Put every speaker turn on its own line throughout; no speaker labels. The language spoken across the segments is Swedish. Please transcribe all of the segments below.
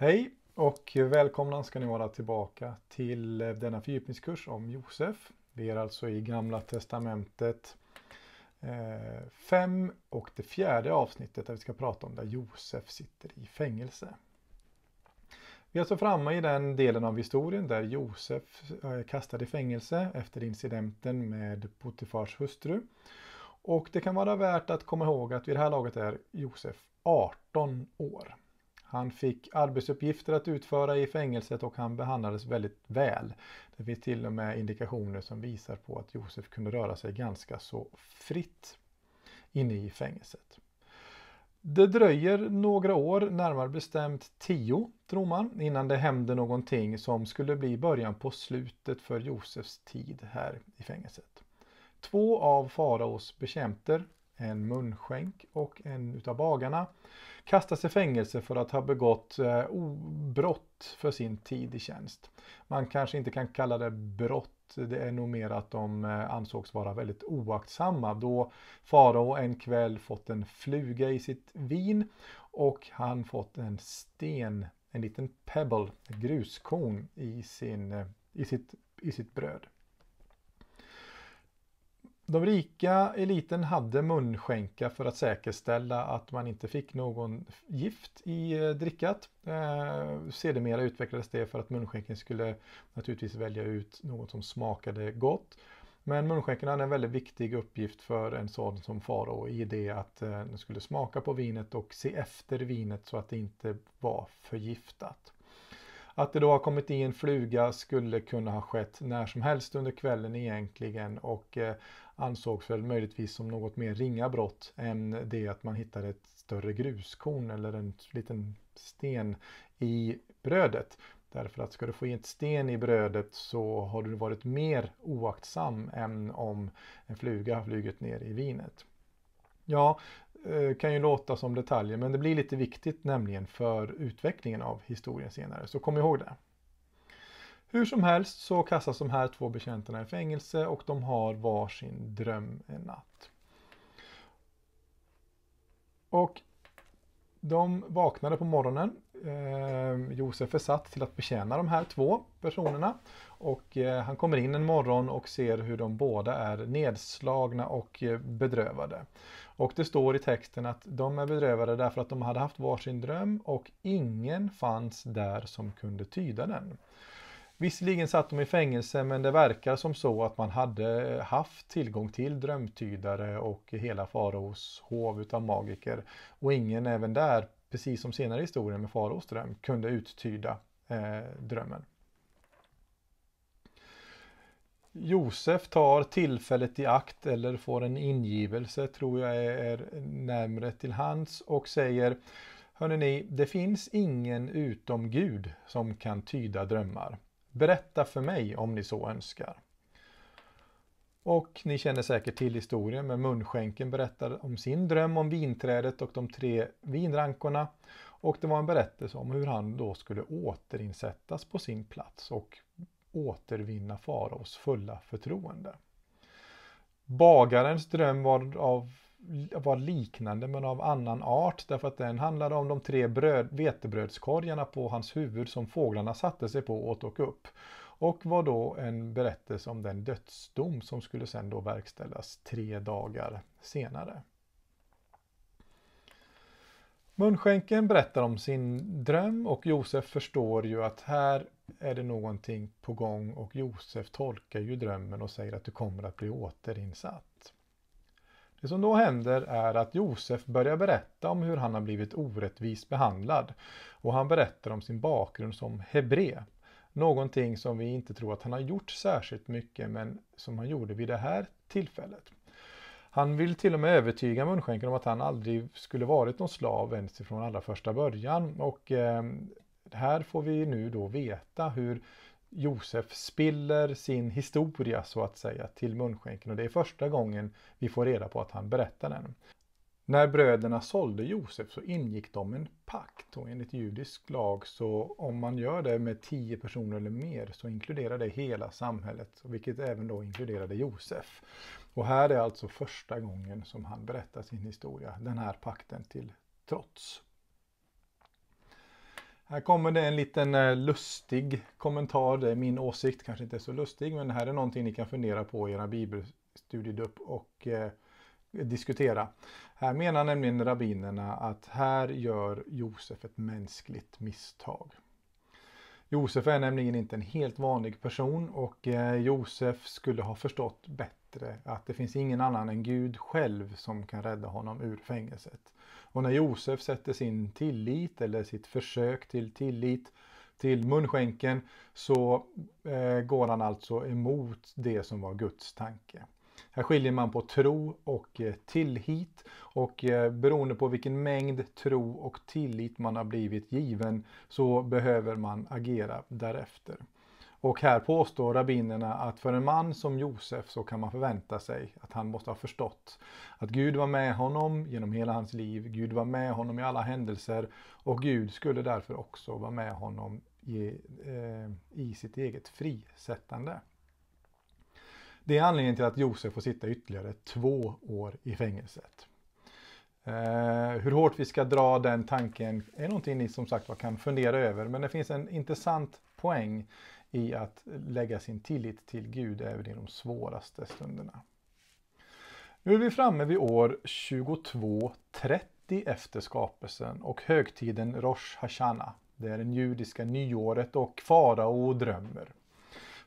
Hej och välkomna ska ni vara tillbaka till denna fördjupningskurs om Josef. Vi är alltså i Gamla Testamentet 5 eh, och det fjärde avsnittet där vi ska prata om där Josef sitter i fängelse. Vi är alltså framme i den delen av historien där Josef eh, kastade i fängelse efter incidenten med Potifars hustru. Och det kan vara värt att komma ihåg att vid det här laget är Josef 18 år. Han fick arbetsuppgifter att utföra i fängelset och han behandlades väldigt väl. Det finns till och med indikationer som visar på att Josef kunde röra sig ganska så fritt inne i fängelset. Det dröjer några år, närmare bestämt tio, tror man, innan det händer någonting som skulle bli början på slutet för Josefs tid här i fängelset. Två av faraos bekämter en munskänk och en utav bagarna kastas i fängelse för att ha begått eh, brott för sin tid i tjänst. Man kanske inte kan kalla det brott det är nog mer att de eh, ansågs vara väldigt oaktsamma då farao en kväll fått en fluga i sitt vin och han fått en sten, en liten pebble, ett gruskorn i, sin, eh, i, sitt, i sitt bröd. De rika eliten hade munskänka för att säkerställa att man inte fick någon gift i eh, drickat. Eh, sedermera utvecklades det för att munskänken skulle naturligtvis välja ut något som smakade gott. Men munskänken hade en väldigt viktig uppgift för en sådan som farao i det att eh, den skulle smaka på vinet och se efter vinet så att det inte var förgiftat. Att det då har kommit i en fluga skulle kunna ha skett när som helst under kvällen egentligen och eh, ansågs väl möjligtvis som något mer ringa brott än det att man hittade ett större gruskorn eller en liten sten i brödet. Därför att ska du få in ett sten i brödet så har du varit mer oaktsam än om en fluga har flugit ner i vinet. Ja, eh, kan ju låta som detaljer men det blir lite viktigt nämligen för utvecklingen av historien senare, så kom ihåg det. Hur som helst så kastas de här två betjänterna i fängelse och de har varsin dröm en natt. Och de vaknade på morgonen. Eh, Josef är satt till att betjäna de här två personerna. Och eh, han kommer in en morgon och ser hur de båda är nedslagna och bedrövade. Och det står i texten att de är bedrövade därför att de hade haft varsin dröm och ingen fanns där som kunde tyda den. Visserligen satt de i fängelse men det verkar som så att man hade haft tillgång till drömtydare och hela faraos hov utav magiker. Och ingen även där, precis som senare i historien med faraos dröm, kunde uttyda eh, drömmen. Josef tar tillfället i akt eller får en ingivelse tror jag är närmre till hands och säger Hörrni ni, det finns ingen utom Gud som kan tyda drömmar. Berätta för mig om ni så önskar. Och ni känner säkert till historien med munskänken berättar om sin dröm om vinträdet och de tre vinrankorna. Och det var en berättelse om hur han då skulle återinsättas på sin plats och återvinna faraos fulla förtroende. Bagarens dröm var, av, var liknande men av annan art därför att den handlade om de tre bröd, vetebrödskorgarna på hans huvud som fåglarna satte sig på och åt och upp. Och var då en berättelse om den dödsdom som skulle sen då verkställas tre dagar senare. Munskänken berättar om sin dröm och Josef förstår ju att här är det någonting på gång och Josef tolkar ju drömmen och säger att du kommer att bli återinsatt. Det som då händer är att Josef börjar berätta om hur han har blivit orättvist behandlad och han berättar om sin bakgrund som hebre. Någonting som vi inte tror att han har gjort särskilt mycket men som han gjorde vid det här tillfället. Han vill till och med övertyga munskänken om att han aldrig skulle varit någon slav ens från allra första början. Och eh, här får vi nu då veta hur Josef spiller sin historia så att säga till munskänken och det är första gången vi får reda på att han berättar den. När bröderna sålde Josef så ingick de en pakt och enligt judisk lag så om man gör det med tio personer eller mer så inkluderar det hela samhället, vilket även då inkluderade Josef. Och här är alltså första gången som han berättar sin historia, den här pakten till trots. Här kommer det en liten eh, lustig kommentar, det är min åsikt, kanske inte så lustig, men det här är någonting ni kan fundera på i era bibelstudiedupp och eh, diskutera. Här menar nämligen rabbinerna att här gör Josef ett mänskligt misstag. Josef är nämligen inte en helt vanlig person och eh, Josef skulle ha förstått bättre att det finns ingen annan än Gud själv som kan rädda honom ur fängelset. Och när Josef sätter sin tillit eller sitt försök till tillit till munskänken så eh, går han alltså emot det som var Guds tanke. Här skiljer man på tro och eh, tillit och eh, beroende på vilken mängd tro och tillit man har blivit given så behöver man agera därefter. Och här påstår rabbinerna att för en man som Josef så kan man förvänta sig att han måste ha förstått att Gud var med honom genom hela hans liv, Gud var med honom i alla händelser och Gud skulle därför också vara med honom i, eh, i sitt eget frisättande. Det är anledningen till att Josef får sitta ytterligare två år i fängelset. Eh, hur hårt vi ska dra den tanken är någonting ni som sagt kan fundera över men det finns en intressant poäng i att lägga sin tillit till Gud även i de svåraste stunderna. Nu är vi framme vid år 2230 efter skapelsen och högtiden Rosh Hashana. Det är det judiska nyåret och farao drömmer.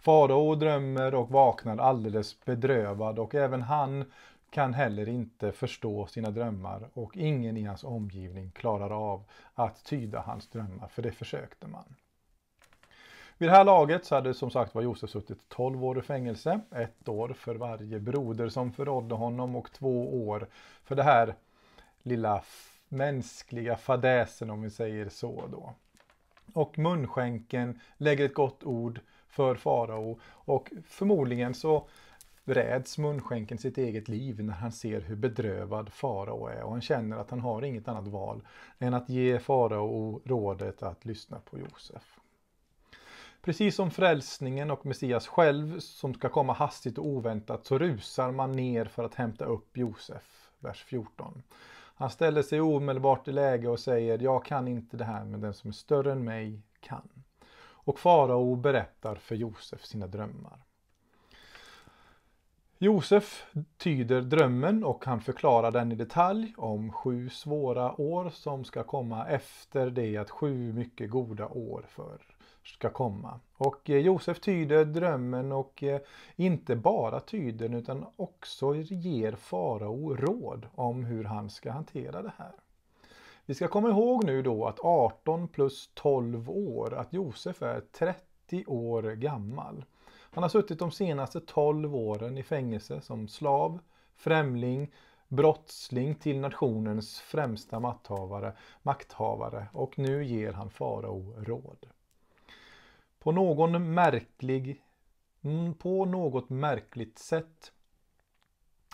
Farao drömmer och vaknar alldeles bedrövad och även han kan heller inte förstå sina drömmar och ingen i hans omgivning klarar av att tyda hans drömmar, för det försökte man. Vid det här laget så hade som sagt var Josef suttit 12 år i fängelse, ett år för varje broder som förrådde honom och två år för det här lilla mänskliga fadäsen om vi säger så då. Och munskänken lägger ett gott ord för farao och förmodligen så räds munskänken sitt eget liv när han ser hur bedrövad farao är och han känner att han har inget annat val än att ge farao rådet att lyssna på Josef. Precis som frälsningen och Messias själv som ska komma hastigt och oväntat så rusar man ner för att hämta upp Josef, vers 14. Han ställer sig omedelbart i läge och säger, jag kan inte det här men den som är större än mig kan och farao berättar för Josef sina drömmar. Josef tyder drömmen och han förklarar den i detalj om sju svåra år som ska komma efter det att sju mycket goda år för ska komma. Och eh, Josef tyder drömmen och eh, inte bara tyder den utan också ger farao råd om hur han ska hantera det här. Vi ska komma ihåg nu då att 18 plus 12 år, att Josef är 30 år gammal. Han har suttit de senaste 12 åren i fängelse som slav, främling, brottsling till nationens främsta makthavare, makthavare och nu ger han farao råd. På någon märklig mm, på något märkligt sätt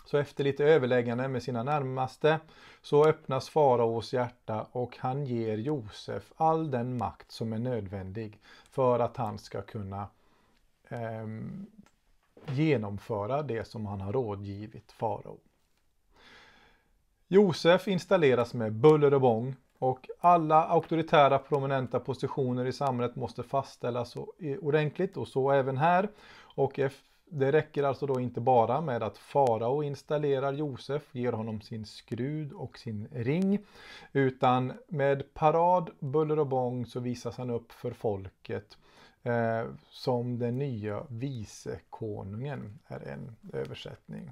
så efter lite överläggande med sina närmaste så öppnas faraos hjärta och han ger Josef all den makt som är nödvändig för att han ska kunna eh, genomföra det som han har rådgivit farao. Josef installeras med buller och bång och alla auktoritära prominenta positioner i samhället måste fastställas eh, ordentligt och så även här. Och det räcker alltså då inte bara med att farao installerar Josef, ger honom sin skrud och sin ring, utan med parad, buller och bång så visas han upp för folket eh, som den nya vice konungen är en översättning.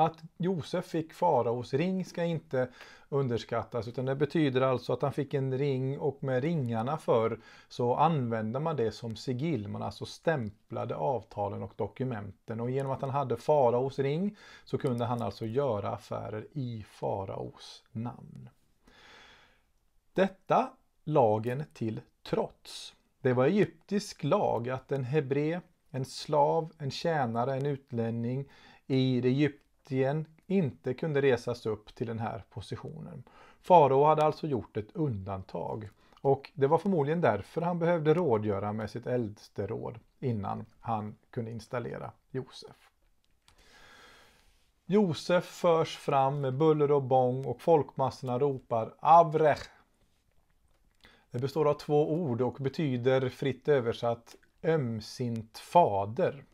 Att Josef fick faraos ring ska inte underskattas utan det betyder alltså att han fick en ring och med ringarna förr så använde man det som sigill. Man alltså stämplade avtalen och dokumenten och genom att han hade faraos ring så kunde han alltså göra affärer i faraos namn. Detta lagen till trots. Det var egyptisk lag att en hebre, en slav, en tjänare, en utlänning i det egyptiska Egypten inte kunde resas upp till den här positionen. Farao hade alltså gjort ett undantag och det var förmodligen därför han behövde rådgöra med sitt äldste råd innan han kunde installera Josef. Josef förs fram med buller och bång och folkmassorna ropar Avrech. Det består av två ord och betyder fritt översatt ömsint fader.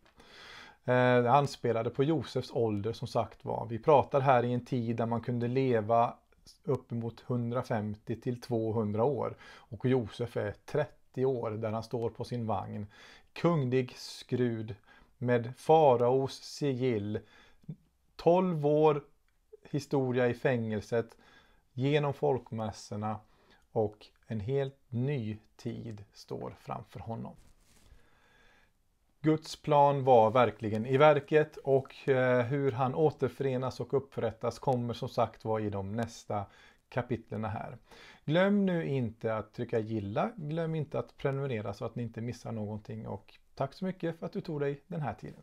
Eh, anspelade på Josefs ålder som sagt var. Vi pratar här i en tid där man kunde leva uppemot 150 till 200 år och Josef är 30 år där han står på sin vagn. Kunglig skrud med faraos sigill. 12 år historia i fängelset genom folkmässorna och en helt ny tid står framför honom. Guds plan var verkligen i verket och eh, hur han återförenas och upprättas kommer som sagt var i de nästa kapitlerna här. Glöm nu inte att trycka gilla, glöm inte att prenumerera så att ni inte missar någonting och tack så mycket för att du tog dig den här tiden.